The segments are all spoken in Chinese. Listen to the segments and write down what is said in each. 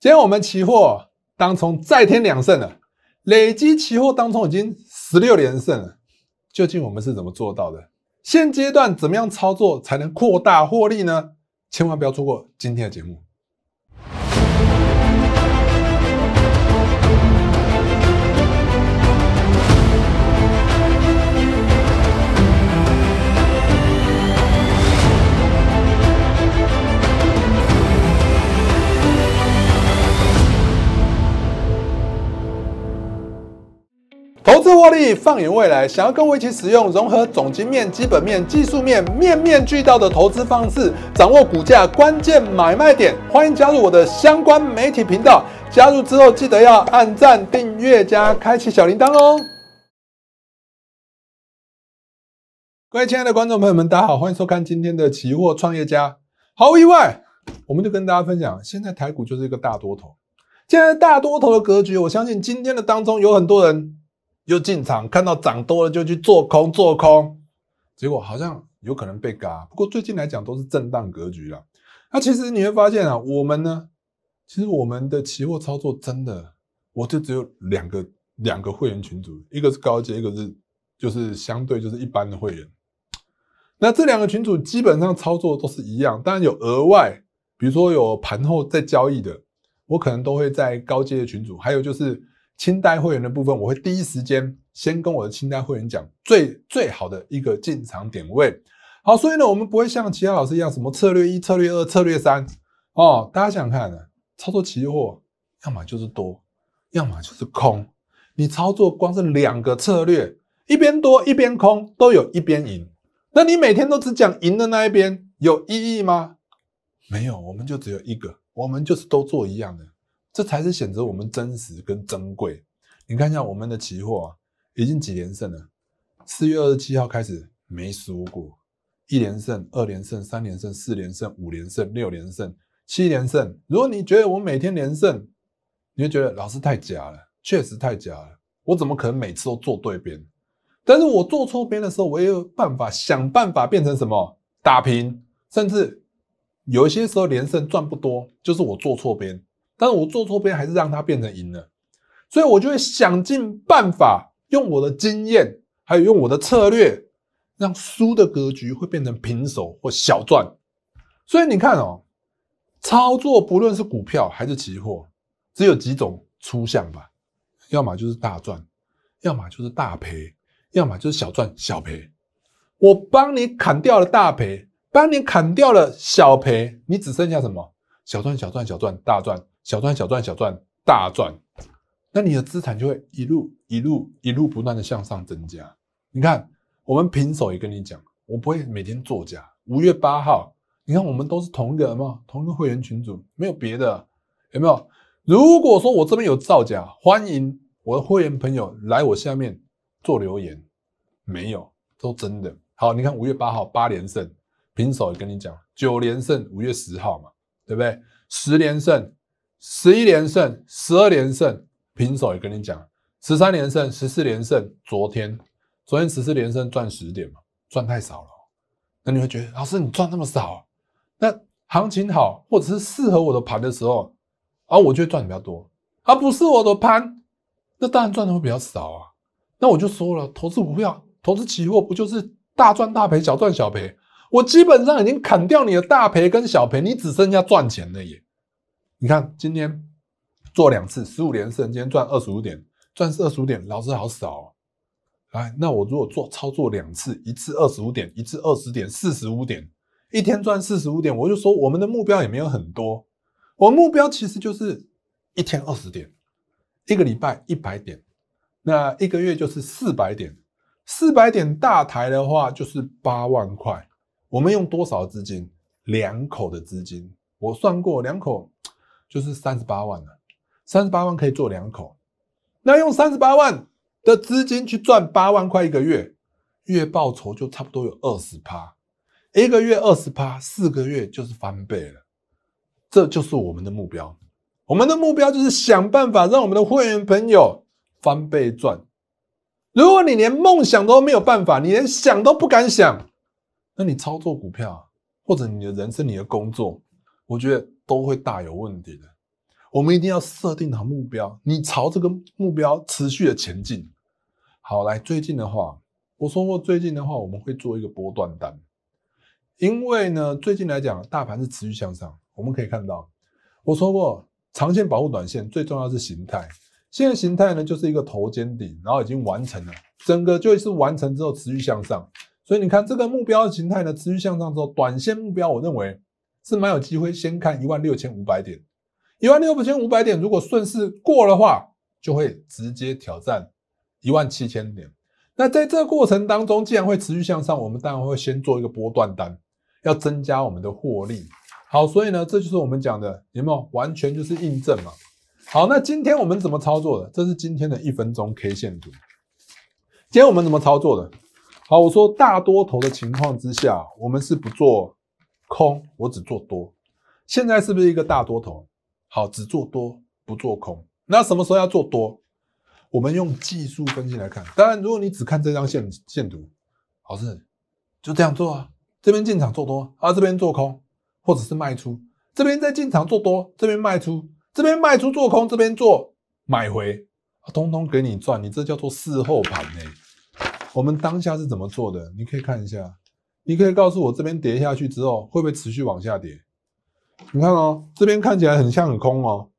今天我们期货当冲再添两胜了，累积期货当冲已经十六连胜了。究竟我们是怎么做到的？现阶段怎么样操作才能扩大获利呢？千万不要错过今天的节目。放眼未来，想要跟我一起使用融合总经面、基本面、技术面，面面俱到的投资方式，掌握股价关键买卖点，欢迎加入我的相关媒体频道。加入之后，记得要按赞、订阅加开启小铃铛哦。各位亲爱的观众朋友们，大家好，欢迎收看今天的期货创业家。毫无意外，我们就跟大家分享，现在台股就是一个大多头。现在大多头的格局，我相信今天的当中有很多人。又进场，看到涨多了就去做空，做空，结果好像有可能被嘎。不过最近来讲都是震荡格局了。那其实你会发现啊，我们呢，其实我们的期货操作真的，我就只有两个两个会员群组，一个是高阶，一个是就是相对就是一般的会员。那这两个群组基本上操作都是一样，当然有额外，比如说有盘后再交易的，我可能都会在高阶的群组，还有就是。清代会员的部分，我会第一时间先跟我的清代会员讲最最好的一个进场点位。好，所以呢，我们不会像其他老师一样，什么策略一、策略二、策略三哦。大家想看啊，操作期货，要么就是多，要么就是空。你操作光是两个策略，一边多一边空，都有一边赢。那你每天都只讲赢的那一边，有意义吗？没有，我们就只有一个，我们就是都做一样的。这才是选择我们真实跟珍贵。你看一下我们的期货啊，已经几连胜了，四月二十七号开始没输过，一连胜、二连胜、三连胜、四连胜、五连胜、六连胜、七连胜。如果你觉得我每天连胜，你就觉得老师太假了，确实太假了。我怎么可能每次都做对边？但是我做错边的时候，我也有办法想办法变成什么打平，甚至有一些时候连胜赚不多，就是我做错边。但是我做错边还是让它变成赢了，所以我就会想尽办法用我的经验，还有用我的策略，让输的格局会变成平手或小赚。所以你看哦，操作不论是股票还是期货，只有几种趋向吧，要么就是大赚，要么就是大赔，要么就是小赚小赔。我帮你砍掉了大赔，帮你砍掉了小赔，你只剩下什么？小赚小赚小赚大赚。小赚小赚小赚大赚，那你的资产就会一路一路一路不断的向上增加。你看，我们平手也跟你讲，我不会每天作假。五月八号，你看我们都是同一个嘛，同一个会员群组，没有别的，有没有？如果说我这边有造假，欢迎我的会员朋友来我下面做留言。没有，都真的。好，你看五月八号八连胜，平手也跟你讲九连胜。五月十号嘛，对不对？十连胜。十一连胜，十二连胜，平手也跟你讲，十三连胜，十四连胜。昨天，昨天十四连胜赚十点嘛，赚太少了。那你会觉得，老师你赚那么少？那行情好，或者是适合我的盘的时候，啊，我就会赚比较多。啊，不是我的盘，那当然赚的会比较少啊。那我就说了，投资股票，投资期货不就是大赚大赔，小赚小赔？我基本上已经砍掉你的大赔跟小赔，你只剩下赚钱了耶。你看，今天做两次十五连胜，今天赚二十五点，赚是二十五点，老师好少哦。来，那我如果做操作两次，一次二十五点，一次二十点，四十五点，一天赚四十五点，我就说我们的目标也没有很多，我目标其实就是一天二十点，一个礼拜一百点，那一个月就是四百点，四百点大台的话就是八万块。我们用多少资金？两口的资金，我算过两口。就是三十八万了，三十八万可以做两口，那用三十八万的资金去赚八万块一个月，月报酬就差不多有二十趴，一个月二十趴，四个月就是翻倍了，这就是我们的目标。我们的目标就是想办法让我们的会员朋友翻倍赚。如果你连梦想都没有办法，你连想都不敢想，那你操作股票或者你的人生、你的工作。我觉得都会大有问题的。我们一定要设定好目标，你朝这个目标持续的前进。好，来最近的话，我说过最近的话，我们会做一个波段单，因为呢，最近来讲大盘是持续向上，我们可以看到，我说过长线保护短线，最重要是形态。现在形态呢就是一个头肩顶，然后已经完成了，整个就是完成之后持续向上。所以你看这个目标形态呢，持续向上之后，短线目标我认为。是蛮有机会，先看一万六千五百点，一万六千五百点，如果顺势过的话，就会直接挑战一万七千点。那在这过程当中，既然会持续向上，我们当然会先做一个波段单，要增加我们的获利。好，所以呢，这就是我们讲的，有没有完全就是印证嘛？好，那今天我们怎么操作的？这是今天的一分钟 K 线图。今天我们怎么操作的？好，我说大多头的情况之下，我们是不做。空我只做多，现在是不是一个大多头？好，只做多不做空。那什么时候要做多？我们用技术分析来看。当然，如果你只看这张线线图，好，是就这样做啊。这边进场做多啊，这边做空，或者是卖出。这边在进场做多，这边卖出，这边卖出做空，这边做买回，通通给你赚。你这叫做事后盘呢。我们当下是怎么做的？你可以看一下。你可以告诉我，这边跌下去之后会不会持续往下跌？你看哦，这边看起来很像很空哦，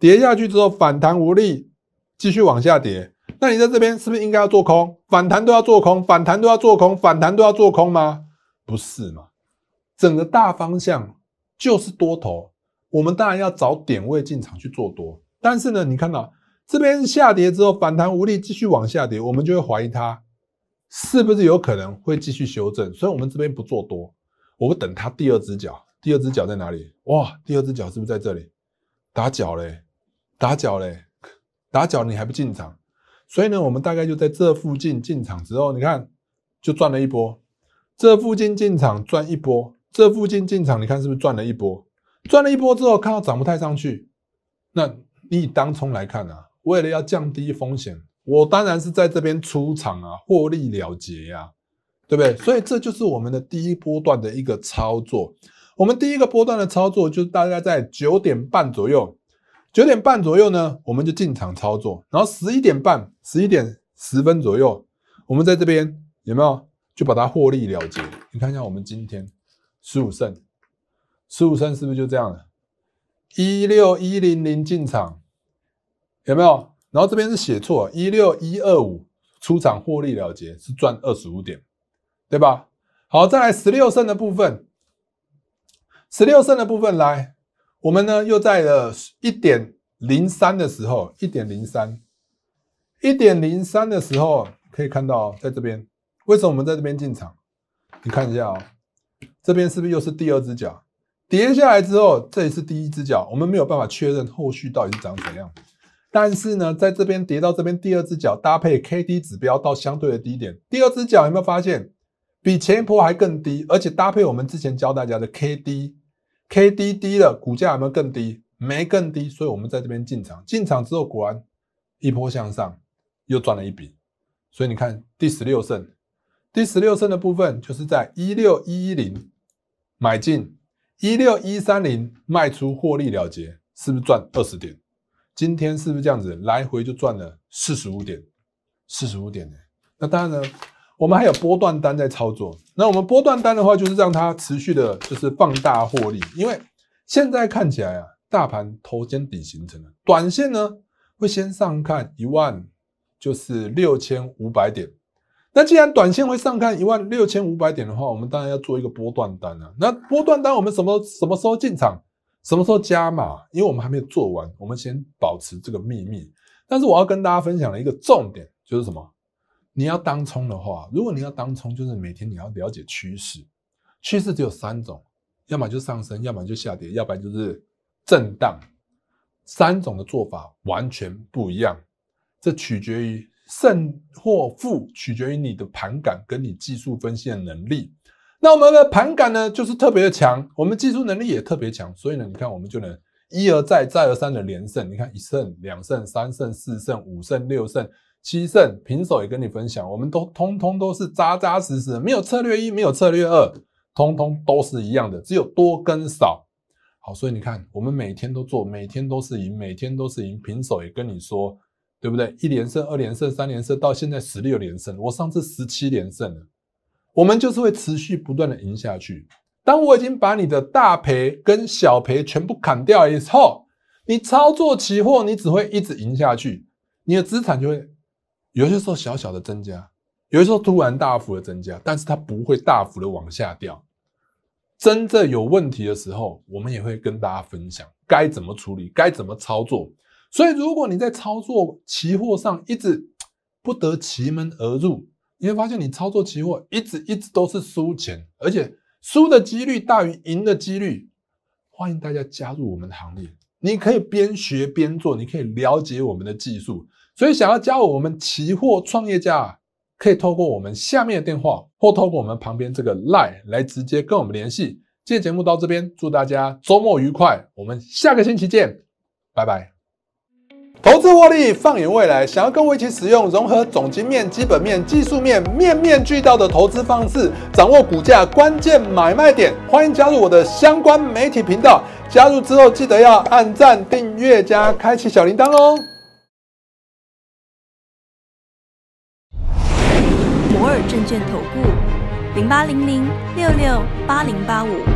跌下去之后反弹无力，继续往下跌。那你在这边是不是应该要做空？反弹都要做空，反弹都要做空，反弹都要做空吗？不是嘛？整个大方向就是多头，我们当然要找点位进场去做多。但是呢，你看到这边下跌之后反弹无力，继续往下跌，我们就会怀疑它。是不是有可能会继续修正？所以，我们这边不做多，我们等它第二只脚。第二只脚在哪里？哇，第二只脚是不是在这里？打脚嘞，打脚嘞，打脚，你还不进场？所以呢，我们大概就在这附近进场之后，你看就赚了一波。这附近进场赚一波，这附近进场，你看是不是赚了一波？赚了一波之后，看到涨不太上去，那你以当冲来看啊，为了要降低风险。我当然是在这边出场啊，获利了结呀，对不对？所以这就是我们的第一波段的一个操作。我们第一个波段的操作就是大概在九点半左右，九点半左右呢，我们就进场操作。然后十一点半，十一点十分左右，我们在这边有没有就把它获利了结？你看一下我们今天十五胜，十五胜是不是就这样了？一六一零零进场，有没有？然后这边是写错，一六一二五出场获利了结是赚二十五点，对吧？好，再来十六升的部分，十六升的部分来，我们呢又在了一点零三的时候，一点零三，一点零三的时候可以看到在这边，为什么我们在这边进场？你看一下啊，这边是不是又是第二只脚跌下来之后，这里是第一只脚，我们没有办法确认后续到底是长怎样。但是呢，在这边跌到这边第二只脚，搭配 K D 指标到相对的低点，第二只脚有没有发现比前一波还更低？而且搭配我们之前教大家的 K D K D D 的股价有没有更低？没更低，所以我们在这边进场，进场之后果然一波向上，又赚了一笔。所以你看第十六胜，第十六胜的部分就是在一六一零买进，一六一三零卖出获利了结，是不是赚二十点？今天是不是这样子，来回就赚了四十五点，四十五点呢？那当然，呢，我们还有波段单在操作。那我们波段单的话，就是让它持续的，就是放大获利。因为现在看起来啊，大盘头肩底形成了，短线呢会先上看一万，就是六千五百点。那既然短线会上看一万六千五百点的话，我们当然要做一个波段单了。那波段单我们什么什么时候进场？什么时候加码？因为我们还没有做完，我们先保持这个秘密。但是我要跟大家分享的一个重点，就是什么？你要当冲的话，如果你要当冲，就是每天你要了解趋势。趋势只有三种，要么就上升，要么就下跌，要不然就是震荡。三种的做法完全不一样，这取决于胜或负，取决于你的盘感跟你技术分析的能力。那我们的盘感呢，就是特别的强，我们技术能力也特别强，所以呢，你看我们就能一而再再而三的连胜。你看一胜、两胜、三胜、四胜、五胜、六胜、七胜，平手也跟你分享，我们都通通都是扎扎实实，没有策略一，没有策略二，通通都是一样的，只有多跟少。好，所以你看我们每天都做，每天都是赢，每天都是赢，平手也跟你说，对不对？一连胜、二连胜、三连胜，到现在十六连胜，我上次十七连胜。我们就是会持续不断的赢下去。当我已经把你的大赔跟小赔全部砍掉以后，你操作期货，你只会一直赢下去，你的资产就会有些时候小小的增加，有些时候突然大幅的增加，但是它不会大幅的往下掉。真正有问题的时候，我们也会跟大家分享该怎么处理，该怎么操作。所以，如果你在操作期货上一直不得其门而入，你会发现，你操作期货一直一直都是输钱，而且输的几率大于赢的几率。欢迎大家加入我们的行列，你可以边学边做，你可以了解我们的技术。所以想要加入我们期货创业家啊，可以透过我们下面的电话，或透过我们旁边这个 line 来直接跟我们联系。今天节目到这边，祝大家周末愉快，我们下个星期见，拜拜。投资获利，放眼未来。想要跟我一起使用融合总经面、基本面、技术面，面面俱到的投资方式，掌握股价关键买卖点，欢迎加入我的相关媒体频道。加入之后，记得要按赞、订阅加开启小铃铛哦。摩尔证券投顾，零八零零六六八零八五。